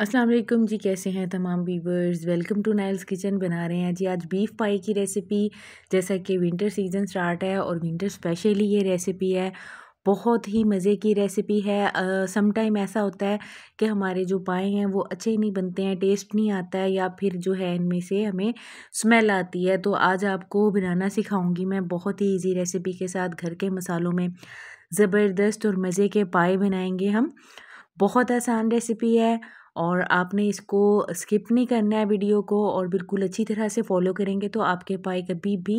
अस्सलाम वालेकुम जी कैसे हैं तमाम viewers welcome to Nile's kitchen बना रहे हैं जी आज बीफ पाई की रेसिपी जैसा कि विंटर सीज़न स्टार्ट है और विंटर स्पेशली ये रेसिपी है बहुत ही मज़े की रेसिपी है समटाइम ऐसा होता है कि हमारे जो पाए हैं वो अच्छे नहीं बनते हैं टेस्ट नहीं आता है या फिर जो है इनमें से हमें स्मेल आती है तो आज आपको बनाना सिखाऊंगी मैं बहुत ही इजी रेसिपी के साथ घर के मसालों में ज़बरदस्त और मज़े के पाए बनाएंगे हम बहुत आसान रेसिपी है और आपने इसको स्किप नहीं करना है वीडियो को और बिल्कुल अच्छी तरह से फॉलो करेंगे तो आपके पाए कभी भी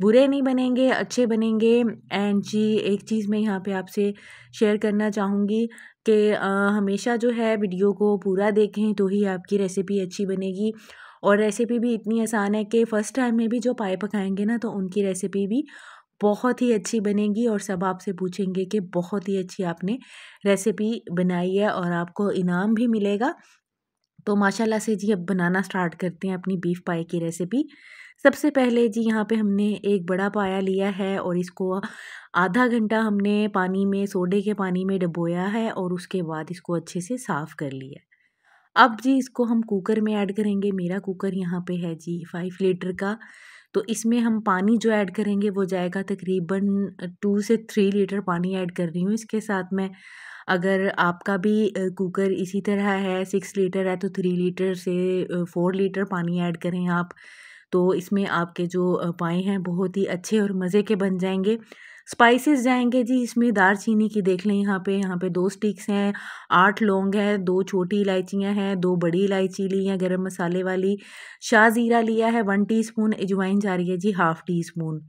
बुरे नहीं बनेंगे अच्छे बनेंगे एंड जी एक चीज़ मैं यहाँ पे आपसे शेयर करना चाहूँगी कि हमेशा जो है वीडियो को पूरा देखें तो ही आपकी रेसिपी अच्छी बनेगी और रेसिपी भी इतनी आसान है कि फ़र्स्ट टाइम में भी जो पाए पकाएंगे ना तो उनकी रेसिपी भी बहुत ही अच्छी बनेगी और सब आपसे पूछेंगे कि बहुत ही अच्छी आपने रेसिपी बनाई है और आपको इनाम भी मिलेगा तो माशाल्लाह से जी अब बनाना स्टार्ट करते हैं अपनी बीफ पाई की रेसिपी सबसे पहले जी यहाँ पे हमने एक बड़ा पाया लिया है और इसको आधा घंटा हमने पानी में सोडे के पानी में डबोया है और उसके बाद इसको अच्छे से साफ़ कर लिया अब जी इसको हम कुकर में ऐड करेंगे मेरा कुकर यहाँ पे है जी फाइव लीटर का तो इसमें हम पानी जो ऐड करेंगे वो जाएगा तकरीबन टू से थ्री लीटर पानी ऐड कर रही हूँ इसके साथ में अगर आपका भी कुकर इसी तरह है सिक्स लीटर है तो थ्री लीटर से फोर लीटर पानी ऐड करें आप तो इसमें आपके जो पाए हैं बहुत ही अच्छे और मज़े के बन जाएंगे स्पाइसेस जाएंगे जी इसमें दार चीनी की देख लें यहाँ पे यहाँ पे दो स्टिक्स हैं आठ लौंग हैं दो छोटी इलायचियाँ हैं दो बड़ी इलायची ली हैं गरम मसाले वाली शाह ज़ीरा लिया है वन टीस्पून अजवाइन जा रही है जी हाफ़ टी स्पून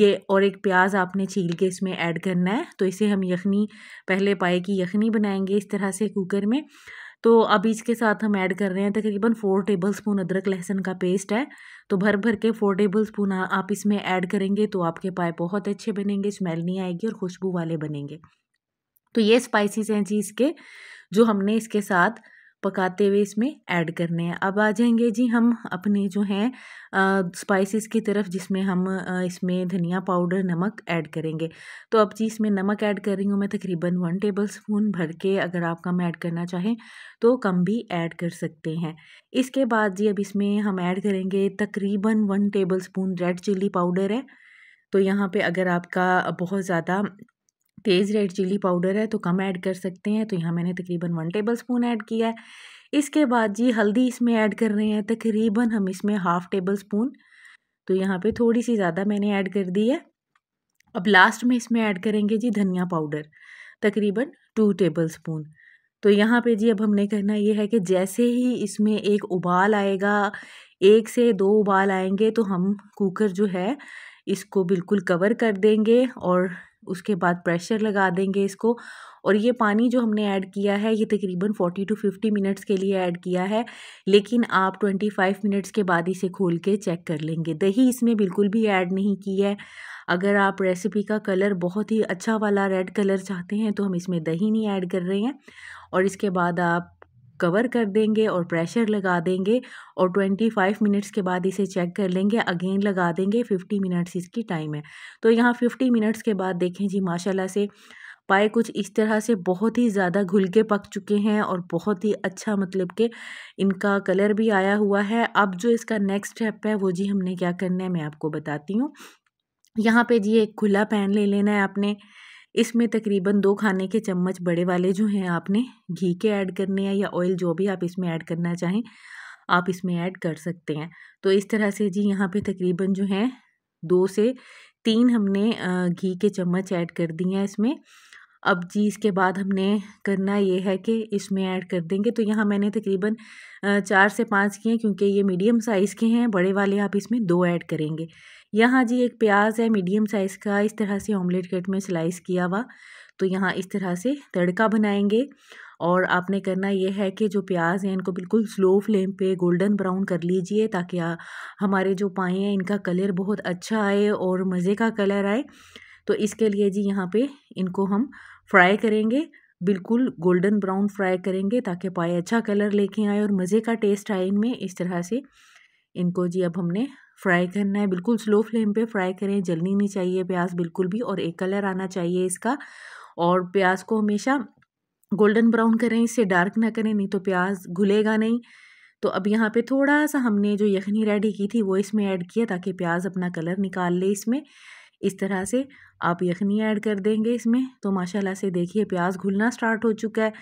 ये और एक प्याज आपने छील के इसमें ऐड करना है तो इसे हम यखनी पहले पाए की यखनी बनाएंगे इस तरह से कुकर में तो अब इसके साथ हम ऐड कर रहे हैं तकरीबन फोर टेबल स्पून अदरक लहसुन का पेस्ट है तो भर भर के फोर टेबल स्पून आप इसमें ऐड करेंगे तो आपके पाए बहुत अच्छे बनेंगे स्मेल नहीं आएगी और खुशबू वाले बनेंगे तो ये स्पाइसिस हैं जी इसके जो हमने इसके साथ पकाते हुए इसमें ऐड करने हैं अब आ जाएंगे जी हम अपने जो हैं स्पाइसेस की तरफ जिसमें हम इसमें धनिया पाउडर नमक ऐड करेंगे तो अब जी इसमें नमक ऐड कर रही हूँ मैं तकरीबन वन टेबल स्पून भर के अगर आप कम ऐड करना चाहें तो कम भी ऐड कर सकते हैं इसके बाद जी अब इसमें हम ऐड करेंगे तकरीबन one table spoon red chilli powder है तो यहाँ पे अगर आपका बहुत ज़्यादा तेज़ रेड चिली पाउडर है तो कम ऐड कर सकते हैं तो यहाँ मैंने तकरीबन वन टेबल स्पून ऐड किया है इसके बाद जी हल्दी इसमें ऐड कर रहे हैं तकरीबन हम इसमें हाफ़ टेबल स्पून तो यहाँ पे थोड़ी सी ज़्यादा मैंने ऐड कर दी है अब लास्ट में इसमें ऐड करेंगे जी धनिया पाउडर तकरीबन टू टेबल स्पून तो यहाँ पे जी अब हमने करना ये है कि जैसे ही इसमें एक उबाल आएगा एक से दो उबाल आएंगे तो हम कुकर जो है इसको बिल्कुल कवर कर देंगे और उसके बाद प्रेशर लगा देंगे इसको और ये पानी जो हमने ऐड किया है ये तकरीबन 40 टू 50 मिनट्स के लिए ऐड किया है लेकिन आप 25 मिनट्स के बाद इसे खोल के चेक कर लेंगे दही इसमें बिल्कुल भी ऐड नहीं की है अगर आप रेसिपी का कलर बहुत ही अच्छा वाला रेड कलर चाहते हैं तो हम इसमें दही नहीं ऐड कर रहे हैं और इसके बाद आप कवर कर देंगे और प्रेशर लगा देंगे और 25 मिनट्स के बाद इसे चेक कर लेंगे अगेन लगा देंगे 50 मिनट्स इसकी टाइम है तो यहाँ 50 मिनट्स के बाद देखें जी माशाल्लाह से पाए कुछ इस तरह से बहुत ही ज़्यादा घुल के पक चुके हैं और बहुत ही अच्छा मतलब के इनका कलर भी आया हुआ है अब जो इसका नेक्स्ट स्टेप है वो जी हमने क्या करना है मैं आपको बताती हूँ यहाँ पर जी एक खुला पैन ले लेना है आपने इसमें तकरीबन दो खाने के चम्मच बड़े वाले जो हैं आपने घी के ऐड करने हैं या ऑयल जो भी आप इसमें ऐड करना चाहें आप इसमें ऐड कर सकते हैं तो इस तरह से जी यहाँ पे तकरीबन जो है दो से तीन हमने घी के चम्मच ऐड कर दिए हैं इसमें अब जी इसके बाद हमने करना ये है कि इसमें ऐड कर देंगे तो यहाँ मैंने तकरीबन चार से पाँच किए क्योंकि ये मीडियम साइज़ के हैं बड़े वाले आप इसमें दो ऐड करेंगे यहाँ जी एक प्याज है मीडियम साइज़ का इस तरह से ऑमलेट कट में स्लाइस किया हुआ तो यहाँ इस तरह से तड़का बनाएंगे और आपने करना ये है कि जो प्याज हैं इनको बिल्कुल स्लो फ्लेम पे गोल्डन ब्राउन कर लीजिए ताकि हमारे जो पाए हैं इनका कलर बहुत अच्छा आए और मज़े का कलर आए तो इसके लिए जी यहाँ पे इनको हम फ्राई करेंगे बिल्कुल गोल्डन ब्राउन फ्राई करेंगे ताकि पाए अच्छा कलर लेके आए और मज़े का टेस्ट आए इनमें इस तरह से इनको जी अब हमने फ्राई करना है बिल्कुल स्लो फ्लेम पे फ्राई करें जलनी नहीं चाहिए प्याज बिल्कुल भी और एक कलर आना चाहिए इसका और प्याज को हमेशा गोल्डन ब्राउन करें इससे डार्क ना करें नहीं तो प्याज घुलेगा नहीं तो अब यहाँ पे थोड़ा सा हमने जो यखनी रेडी की थी वो इसमें ऐड किया ताकि प्याज अपना कलर निकाल ले इसमें इस तरह से आप यखनी ऐड कर देंगे इसमें तो माशाल्लाह से देखिए प्याज घुलना स्टार्ट हो चुका है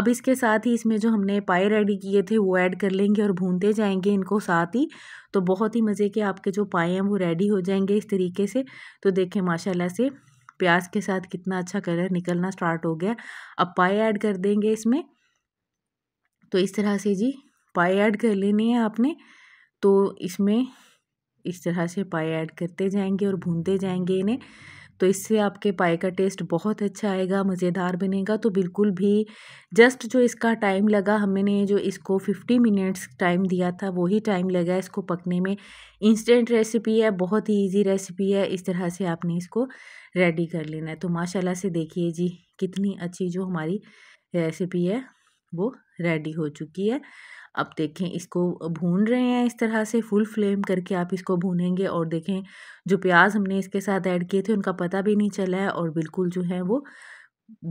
अब इसके साथ ही इसमें जो हमने पाए रेडी किए थे वो ऐड कर लेंगे और भूनते जाएंगे इनको साथ ही तो बहुत ही मज़े के आपके जो पाए हैं वो रेडी हो जाएंगे इस तरीके से तो देखें माशाला से प्याज के साथ कितना अच्छा कलर निकलना स्टार्ट हो गया अब पाए ऐड कर देंगे इसमें तो इस तरह से जी पाए ऐड कर लेने हैं आपने तो इसमें इस तरह से पाए ऐड करते जाएंगे और भूनते जाएंगे इन्हें तो इससे आपके पाए का टेस्ट बहुत अच्छा आएगा मज़ेदार बनेगा तो बिल्कुल भी जस्ट जो इसका टाइम लगा हमने जो इसको फिफ्टी मिनट्स टाइम दिया था वही टाइम लगा इसको पकने में इंस्टेंट रेसिपी है बहुत ही ईजी रेसिपी है इस तरह से आपने इसको रेडी कर लेना है तो माशाला से देखिए जी कितनी अच्छी जो हमारी रेसिपी है वो रेडी हो चुकी है अब देखें इसको भून रहे हैं इस तरह से फुल फ्लेम करके आप इसको भूनेंगे और देखें जो प्याज हमने इसके साथ ऐड किए थे उनका पता भी नहीं चला है और बिल्कुल जो है वो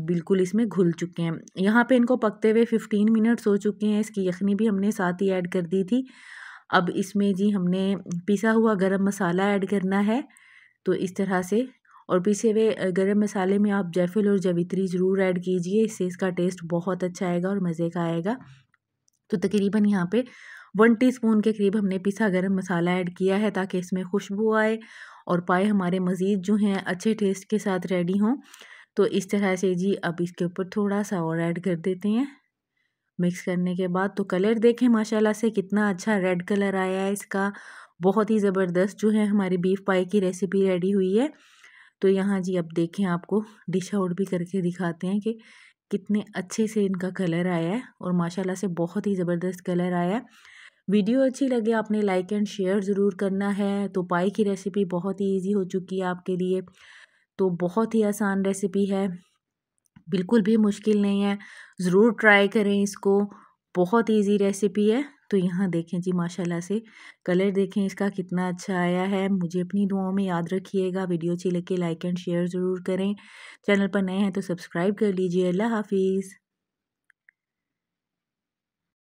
बिल्कुल इसमें घुल चुके हैं यहाँ पे इनको पकते हुए फिफ्टीन मिनट्स हो चुके हैं इसकी यखनी भी हमने साथ ही ऐड कर दी थी अब इसमें जी हमने पिसा हुआ गरम मसाला ऐड करना है तो इस तरह से और पिसे हुए गरम मसाले में आप जैफिल और जवित्री ज़रूर ऐड कीजिए इससे इसका टेस्ट बहुत अच्छा आएगा और मज़े का आएगा तो तकरीबन यहाँ पे वन टीस्पून के करीब हमने पिसा गरम मसाला ऐड किया है ताकि इसमें खुशबू आए और पाए हमारे मज़ीद जो हैं अच्छे टेस्ट के साथ रेडी हों तो इस तरह से जी अब इसके ऊपर थोड़ा सा और ऐड कर देते हैं मिक्स करने के बाद तो कलर देखें माशाल्लाह से कितना अच्छा रेड कलर आया है इसका बहुत ही ज़बरदस्त जो है हमारी बीफ पाई की रेसिपी रेडी हुई है तो यहाँ जी अब देखें आपको डिश आउट भी करके दिखाते हैं कि कितने अच्छे से इनका कलर आया है और माशाल्लाह से बहुत ही ज़बरदस्त कलर आया है वीडियो अच्छी लगे आपने लाइक एंड शेयर ज़रूर करना है तो पाई की रेसिपी बहुत ही ईजी हो चुकी है आपके लिए तो बहुत ही आसान रेसिपी है बिल्कुल भी मुश्किल नहीं है ज़रूर ट्राई करें इसको बहुत ईजी रेसिपी है तो यहाँ देखें जी माशाल्लाह से कलर देखें इसका कितना अच्छा आया है मुझे अपनी दुआओं में याद रखिएगा वीडियो अच्छी लगे लाइक एंड शेयर ज़रूर करें चैनल पर नए हैं तो सब्सक्राइब कर लीजिए अल्लाह हाफिज़